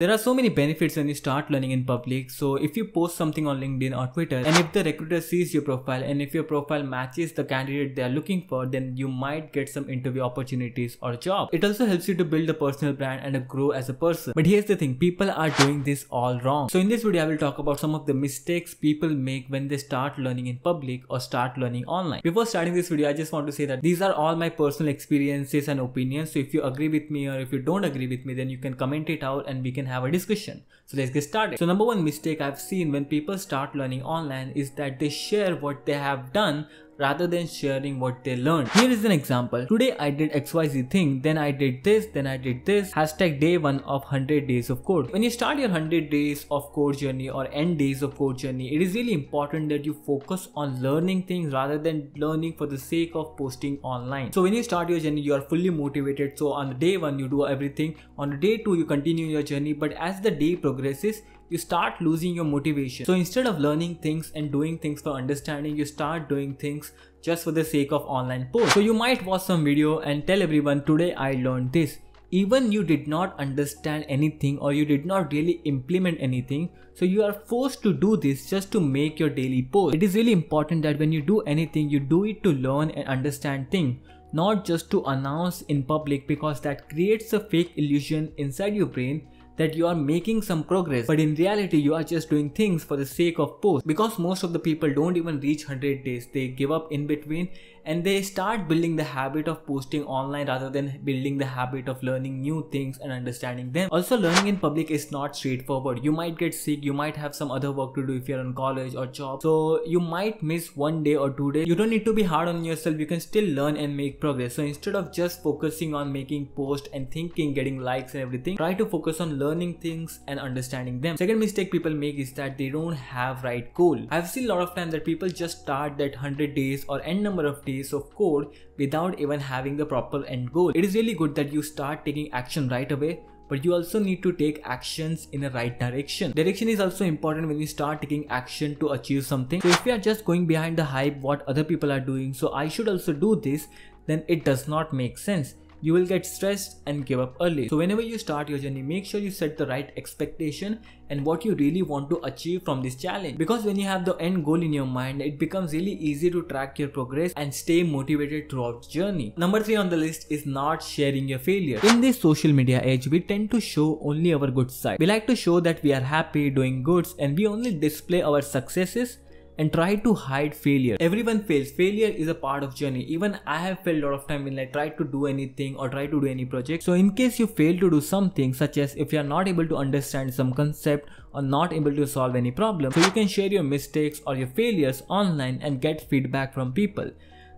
There are so many benefits when you start learning in public. So if you post something on LinkedIn or Twitter and if the recruiter sees your profile and if your profile matches the candidate they are looking for, then you might get some interview opportunities or job. It also helps you to build a personal brand and grow as a person. But here's the thing, people are doing this all wrong. So in this video, I will talk about some of the mistakes people make when they start learning in public or start learning online. Before starting this video, I just want to say that these are all my personal experiences and opinions. So if you agree with me or if you don't agree with me, then you can comment it out and we can have a discussion. So let's get started. So number one mistake I've seen when people start learning online is that they share what they have done rather than sharing what they learned. Here is an example. Today I did XYZ thing, then I did this, then I did this. Hashtag day one of 100 days of code. When you start your 100 days of code journey or end days of code journey, it is really important that you focus on learning things rather than learning for the sake of posting online. So when you start your journey, you are fully motivated. So on the day one, you do everything. On the day two, you continue your journey. But as the day progresses, you start losing your motivation. So instead of learning things and doing things for understanding, you start doing things just for the sake of online posts. So you might watch some video and tell everyone today I learned this. Even you did not understand anything or you did not really implement anything, so you are forced to do this just to make your daily post. It is really important that when you do anything, you do it to learn and understand things not just to announce in public because that creates a fake illusion inside your brain that you are making some progress but in reality you are just doing things for the sake of posts because most of the people don't even reach 100 days they give up in between and they start building the habit of posting online rather than building the habit of learning new things and understanding them. Also learning in public is not straightforward. You might get sick, you might have some other work to do if you're in college or job. So you might miss one day or two days. You don't need to be hard on yourself. You can still learn and make progress. So instead of just focusing on making posts and thinking, getting likes and everything, try to focus on learning things and understanding them. Second mistake people make is that they don't have right goal. I've seen a lot of time that people just start that 100 days or n number of days piece of code without even having the proper end goal. It is really good that you start taking action right away but you also need to take actions in the right direction. Direction is also important when you start taking action to achieve something. So if you are just going behind the hype what other people are doing, so I should also do this, then it does not make sense you will get stressed and give up early. So whenever you start your journey, make sure you set the right expectation and what you really want to achieve from this challenge. Because when you have the end goal in your mind, it becomes really easy to track your progress and stay motivated throughout the journey. Number three on the list is not sharing your failure. In this social media age, we tend to show only our good side. We like to show that we are happy, doing goods, and we only display our successes and try to hide failure. Everyone fails. Failure is a part of journey. Even I have failed a lot of time when I tried to do anything or try to do any project. So in case you fail to do something such as if you are not able to understand some concept or not able to solve any problem, so you can share your mistakes or your failures online and get feedback from people.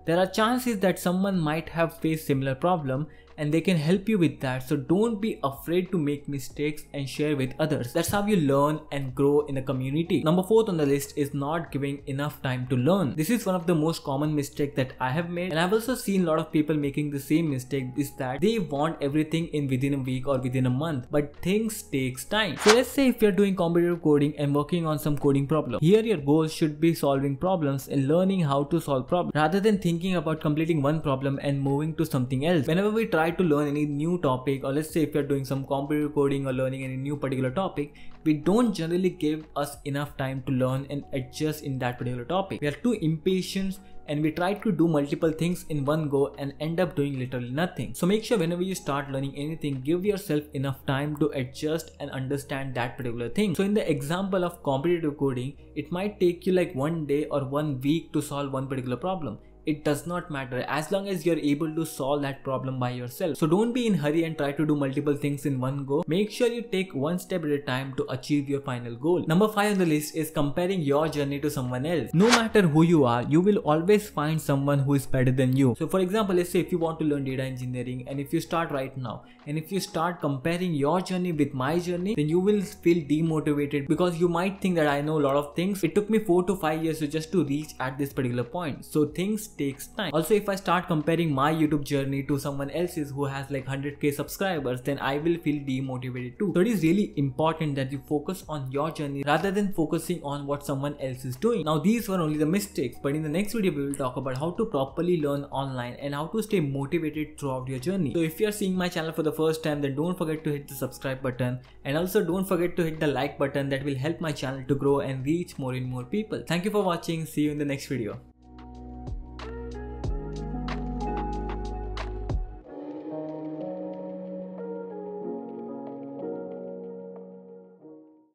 There are chances that someone might have faced similar problem and they can help you with that. So don't be afraid to make mistakes and share with others. That's how you learn and grow in a community. Number fourth on the list is not giving enough time to learn. This is one of the most common mistake that I have made and I've also seen a lot of people making the same mistake is that they want everything in within a week or within a month but things takes time. So let's say if you're doing competitive coding and working on some coding problem. Here your goal should be solving problems and learning how to solve problems rather than thinking about completing one problem and moving to something else. Whenever we try try to learn any new topic or let's say if you're doing some computer coding or learning any new particular topic we don't generally give us enough time to learn and adjust in that particular topic we are too impatient and we try to do multiple things in one go and end up doing literally nothing. So make sure whenever you start learning anything, give yourself enough time to adjust and understand that particular thing. So in the example of competitive coding, it might take you like one day or one week to solve one particular problem it does not matter as long as you're able to solve that problem by yourself. So don't be in hurry and try to do multiple things in one go. Make sure you take one step at a time to achieve your final goal. Number 5 on the list is comparing your journey to someone else. No matter who you are, you will always find someone who is better than you. So for example, let's say if you want to learn data engineering and if you start right now and if you start comparing your journey with my journey, then you will feel demotivated because you might think that I know a lot of things. It took me 4 to 5 years to just to reach at this particular point. So things takes time. Also, if I start comparing my YouTube journey to someone else's who has like 100k subscribers, then I will feel demotivated too. So it is really important that you focus on your journey rather than focusing on what someone else is doing. Now, these were only the mistakes, but in the next video, we will talk about how to properly learn online and how to stay motivated throughout your journey. So if you are seeing my channel for the first time, then don't forget to hit the subscribe button and also don't forget to hit the like button that will help my channel to grow and reach more and more people. Thank you for watching. See you in the next video.